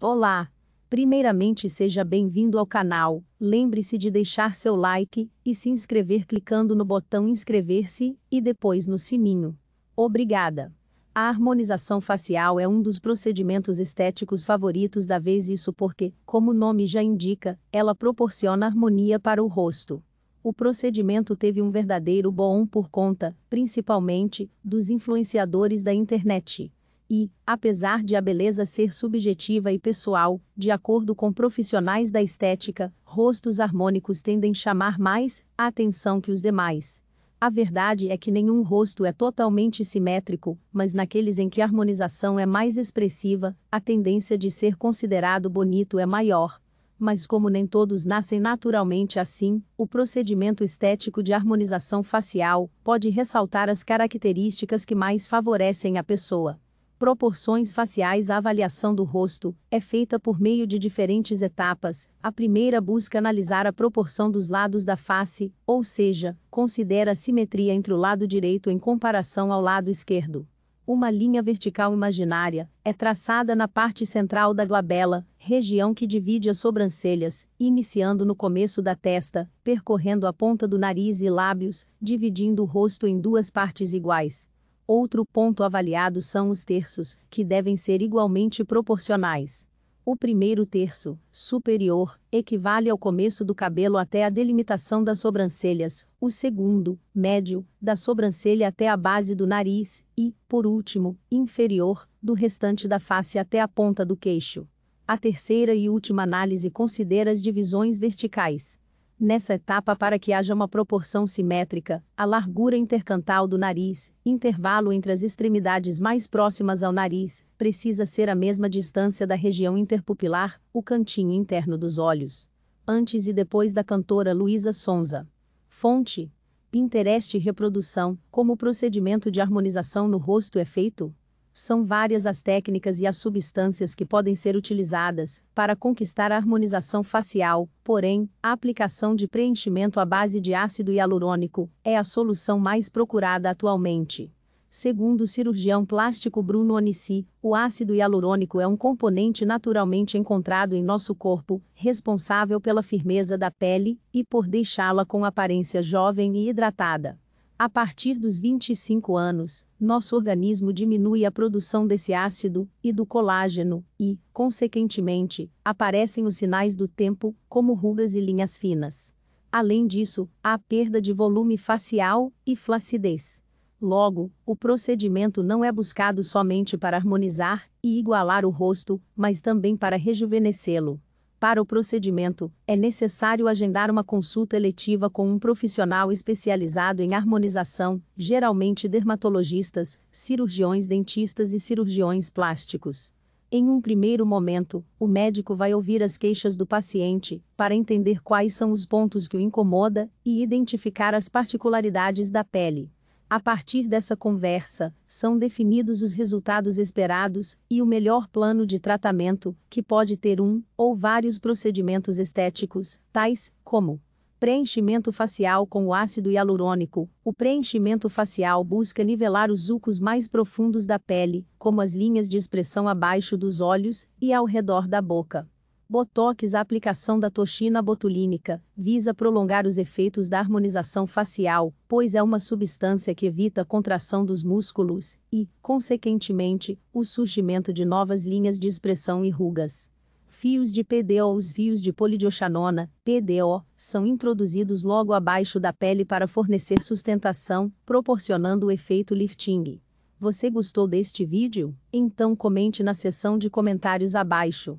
Olá! Primeiramente seja bem-vindo ao canal, lembre-se de deixar seu like e se inscrever clicando no botão inscrever-se e depois no sininho. Obrigada! A harmonização facial é um dos procedimentos estéticos favoritos da vez isso porque, como o nome já indica, ela proporciona harmonia para o rosto. O procedimento teve um verdadeiro boom por conta, principalmente, dos influenciadores da internet e, apesar de a beleza ser subjetiva e pessoal, de acordo com profissionais da estética, rostos harmônicos tendem a chamar mais a atenção que os demais. A verdade é que nenhum rosto é totalmente simétrico, mas naqueles em que a harmonização é mais expressiva, a tendência de ser considerado bonito é maior. Mas como nem todos nascem naturalmente assim, o procedimento estético de harmonização facial pode ressaltar as características que mais favorecem a pessoa. Proporções faciais A avaliação do rosto é feita por meio de diferentes etapas. A primeira busca analisar a proporção dos lados da face, ou seja, considera a simetria entre o lado direito em comparação ao lado esquerdo. Uma linha vertical imaginária é traçada na parte central da glabela, região que divide as sobrancelhas, iniciando no começo da testa, percorrendo a ponta do nariz e lábios, dividindo o rosto em duas partes iguais. Outro ponto avaliado são os terços, que devem ser igualmente proporcionais. O primeiro terço, superior, equivale ao começo do cabelo até a delimitação das sobrancelhas, o segundo, médio, da sobrancelha até a base do nariz, e, por último, inferior, do restante da face até a ponta do queixo. A terceira e última análise considera as divisões verticais. Nessa etapa, para que haja uma proporção simétrica, a largura intercantal do nariz, intervalo entre as extremidades mais próximas ao nariz, precisa ser a mesma distância da região interpupilar, o cantinho interno dos olhos. Antes e depois da cantora Luísa Sonza. Fonte: Pinterest Reprodução: Como o procedimento de harmonização no rosto é feito? São várias as técnicas e as substâncias que podem ser utilizadas para conquistar a harmonização facial, porém, a aplicação de preenchimento à base de ácido hialurônico é a solução mais procurada atualmente. Segundo o cirurgião plástico Bruno Onici, o ácido hialurônico é um componente naturalmente encontrado em nosso corpo, responsável pela firmeza da pele e por deixá-la com aparência jovem e hidratada. A partir dos 25 anos, nosso organismo diminui a produção desse ácido e do colágeno, e, consequentemente, aparecem os sinais do tempo, como rugas e linhas finas. Além disso, há perda de volume facial e flacidez. Logo, o procedimento não é buscado somente para harmonizar e igualar o rosto, mas também para rejuvenescê-lo. Para o procedimento, é necessário agendar uma consulta eletiva com um profissional especializado em harmonização, geralmente dermatologistas, cirurgiões dentistas e cirurgiões plásticos. Em um primeiro momento, o médico vai ouvir as queixas do paciente, para entender quais são os pontos que o incomoda e identificar as particularidades da pele. A partir dessa conversa, são definidos os resultados esperados e o melhor plano de tratamento, que pode ter um ou vários procedimentos estéticos, tais como preenchimento facial com o ácido hialurônico. O preenchimento facial busca nivelar os sulcos mais profundos da pele, como as linhas de expressão abaixo dos olhos e ao redor da boca. Botox A aplicação da toxina botulínica visa prolongar os efeitos da harmonização facial, pois é uma substância que evita a contração dos músculos e, consequentemente, o surgimento de novas linhas de expressão e rugas. Fios de PDO Os fios de polidioxanona, PDO, são introduzidos logo abaixo da pele para fornecer sustentação, proporcionando o efeito lifting. Você gostou deste vídeo? Então comente na seção de comentários abaixo.